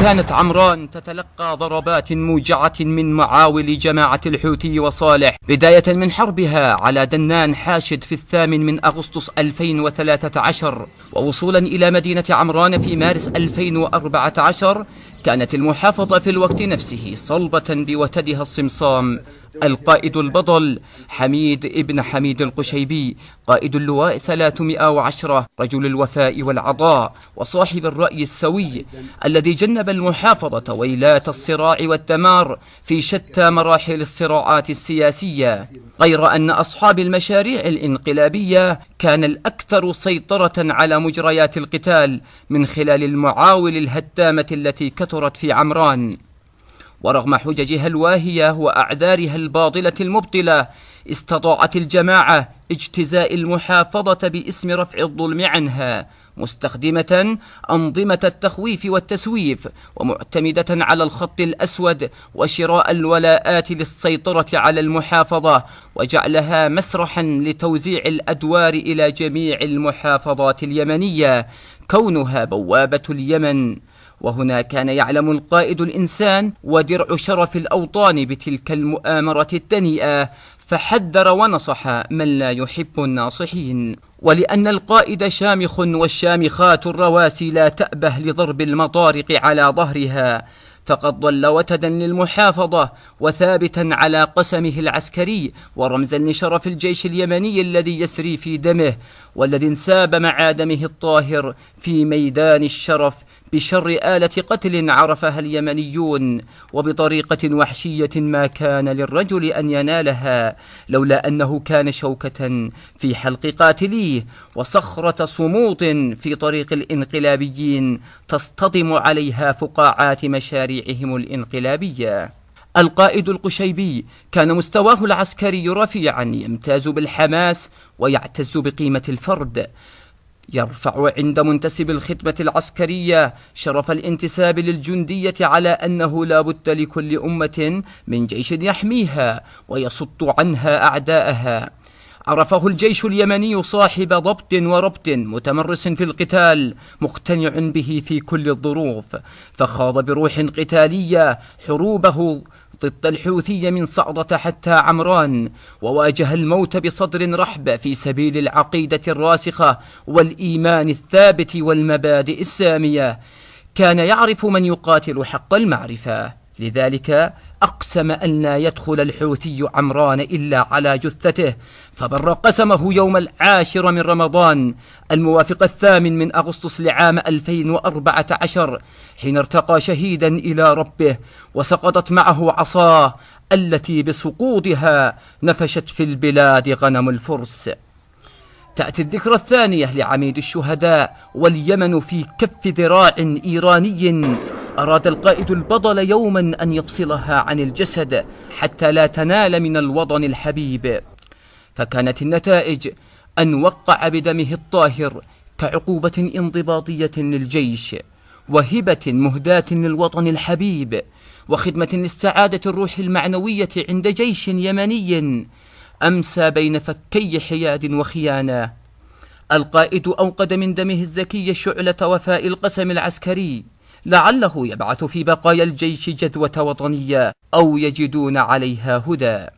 كانت عمران تتلقى ضربات موجعة من معاول جماعة الحوثي وصالح بداية من حربها على دنان حاشد في الثامن من أغسطس 2013 ووصولا إلى مدينة عمران في مارس 2014 كانت المحافظة في الوقت نفسه صلبة بوتدها الصمصام القائد البطل حميد ابن حميد القشيبي قائد اللواء 310 رجل الوفاء والعطاء وصاحب الرأي السوي الذي جنب المحافظة ويلات الصراع والدمار في شتى مراحل الصراعات السياسية غير أن أصحاب المشاريع الانقلابية كان الأكثر سيطرة على مجريات القتال من خلال المعاول الهدامة التي كثرت في عمران ورغم حججها الواهية وأعذارها الباطلة المبطلة استطاعت الجماعة اجتزاء المحافظة باسم رفع الظلم عنها مستخدمة أنظمة التخويف والتسويف ومعتمدة على الخط الأسود وشراء الولاءات للسيطرة على المحافظة وجعلها مسرحا لتوزيع الأدوار إلى جميع المحافظات اليمنية كونها بوابة اليمن وهنا كان يعلم القائد الإنسان ودرع شرف الأوطان بتلك المؤامرة الدنيئة فحذر ونصح من لا يحب الناصحين ولأن القائد شامخ والشامخات الرواسي لا تأبه لضرب المطارق على ظهرها فقد ظل وتدا للمحافظة وثابتا على قسمه العسكري ورمزا لشرف الجيش اليمني الذي يسري في دمه والذي انساب مع دمه الطاهر في ميدان الشرف بشر آلة قتل عرفها اليمنيون وبطريقة وحشية ما كان للرجل أن ينالها لولا أنه كان شوكة في حلق قاتليه وصخرة صموط في طريق الانقلابيين تصطدم عليها فقاعات مشاريعهم الانقلابيه القائد القشيبي كان مستواه العسكري رفيعا يمتاز بالحماس ويعتز بقيمه الفرد يرفع عند منتسب الخدمة العسكرية شرف الانتساب للجندية على أنه لا بد لكل أمة من جيش يحميها ويصد عنها أعداءها عرفه الجيش اليمني صاحب ضبط وربط متمرس في القتال مقتنع به في كل الظروف فخاض بروح قتالية حروبه ضد الحوثي من صعدة حتى عمران وواجه الموت بصدر رحب في سبيل العقيدة الراسخة والإيمان الثابت والمبادئ السامية كان يعرف من يقاتل حق المعرفة لذلك أقسم أن لا يدخل الحوثي عمران إلا على جثته فبر قسمه يوم العاشر من رمضان الموافق الثامن من أغسطس لعام 2014 حين ارتقى شهيدا إلى ربه وسقطت معه عصاه التي بسقوطها نفشت في البلاد غنم الفرس تأتي الذكرى الثانية لعميد الشهداء واليمن في كف ذراع إيراني أراد القائد البطل يوما أن يفصلها عن الجسد حتى لا تنال من الوطن الحبيب فكانت النتائج أن وقع بدمه الطاهر كعقوبة انضباطية للجيش وهبة مهداة للوطن الحبيب وخدمة لاستعادة الروح المعنوية عند جيش يمني أمسى بين فكي حياد وخيانة القائد أوقد من دمه الزكي شعلة وفاء القسم العسكري لعله يبعث في بقايا الجيش جدوة وطنية أو يجدون عليها هدى